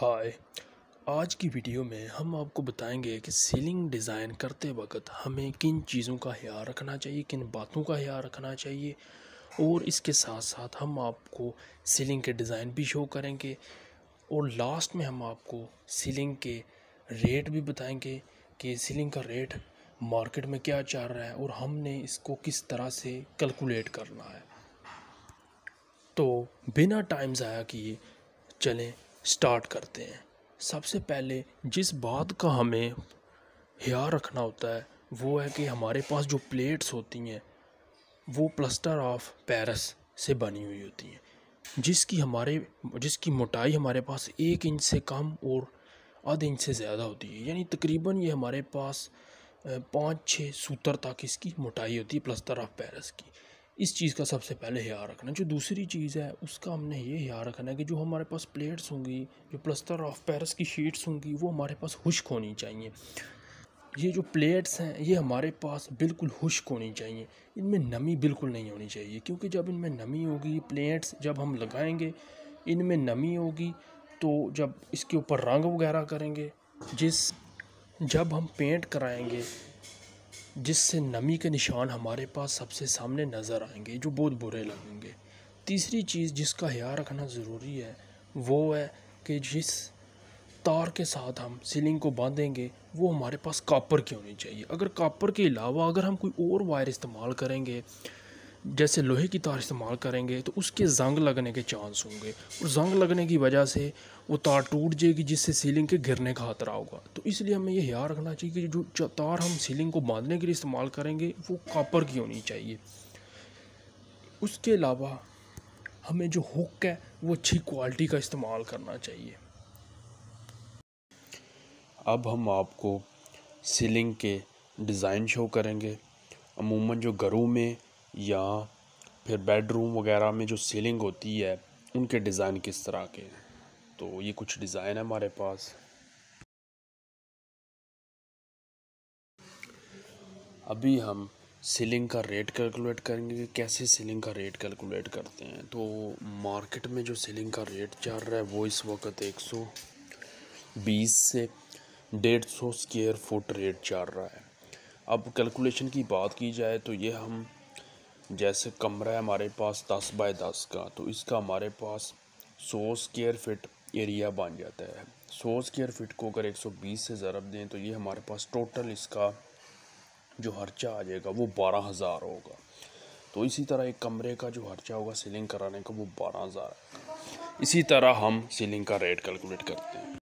हाय आज की वीडियो में हम आपको बताएंगे कि सीलिंग डिज़ाइन करते वक्त हमें किन चीज़ों का ख्याल रखना चाहिए किन बातों का ख्याल रखना चाहिए और इसके साथ साथ हम आपको सीलिंग के डिज़ाइन भी शो करेंगे और लास्ट में हम आपको सीलिंग के रेट भी बताएंगे कि सीलिंग का रेट मार्केट में क्या चल रहा है और हमने इसको किस तरह से कैलकुलेट करना है तो बिना टाइम ज़ाया किए चलें स्टार्ट करते हैं सबसे पहले जिस बात का हमें ख्याल रखना होता है वो है कि हमारे पास जो प्लेट्स होती हैं वो प्लस्टर ऑफ पेरिस से बनी हुई होती हैं जिसकी हमारे जिसकी मोटाई हमारे पास एक इंच से कम और आधे इंच से ज़्यादा होती है यानी तकरीबन ये हमारे पास पाँच छः सूत्र तक इसकी मोटाई होती है प्लस्तर ऑफ पेरिस की इस चीज़ का सबसे पहले ख्याल रखना जो दूसरी चीज़ है उसका हमने ये ख्याल रखना है कि जो हमारे पास प्लेट्स होंगी जो प्लस्तर ऑफ पेरिस की शीट्स होंगी वो हमारे पास खुश्क होनी चाहिए ये जो प्लेट्स हैं ये हमारे पास बिल्कुल खुश्क होनी चाहिए इनमें नमी बिल्कुल नहीं होनी चाहिए क्योंकि जब इनमें नमी होगी प्लेट्स जब हम लगाएंगे इनमें नमी होगी तो जब इसके ऊपर रंग वगैरह करेंगे जिस जब हम पेंट कराएंगे जिससे नमी के निशान हमारे पास सबसे सामने नज़र आएंगे जो बहुत बुरे लगेंगे तीसरी चीज़ जिसका ख्याल रखना ज़रूरी है वो है कि जिस तार के साथ हम सीलिंग को बांधेंगे वो हमारे पास कापर की होनी चाहिए अगर कापर के अलावा अगर हम कोई और वायर इस्तेमाल करेंगे जैसे लोहे की तार इस्तेमाल करेंगे तो उसके जंग लगने के चांस होंगे और जंग लगने की वजह से वो तार टूट जाएगी जिससे सीलिंग के गिरने का खतरा होगा तो इसलिए हमें यह ख्याल रखना चाहिए कि जो तार हम सीलिंग को बांधने के लिए इस्तेमाल करेंगे वो कॉपर की होनी चाहिए उसके अलावा हमें जो हुक है वो अच्छी क्वालिटी का इस्तेमाल करना चाहिए अब हम आपको सीलिंग के डिज़ाइन शो करेंगे अमूमन जो घरों में या फिर बेडरूम वगैरह में जो सीलिंग होती है उनके डिज़ाइन किस तरह के हैं तो ये कुछ डिज़ाइन है हमारे पास अभी हम सीलिंग का रेट कैलकुलेट करेंगे कि कैसे सीलिंग का रेट कैलकुलेट करते हैं तो मार्केट में जो सीलिंग का रेट चल रहा है वो इस वक्त एक सौ बीस से डेढ़ सौ स्केयर फुट रेट चल रहा है अब कैलकुलेशन की बात की जाए तो ये हम जैसे कमरा है हमारे पास दस बाय दस का तो इसका हमारे पास सौ स्केयर फिट एरिया बन जाता है सौ स्केयर फिट को अगर एक सौ बीस से ज़रब दें तो ये हमारे पास टोटल इसका जो खर्चा आ जाएगा वो बारह हज़ार होगा तो इसी तरह एक कमरे का जो खर्चा होगा सीलिंग कराने का वो बारह हज़ार इसी तरह हम सीलिंग का रेट कैलकुलेट करते हैं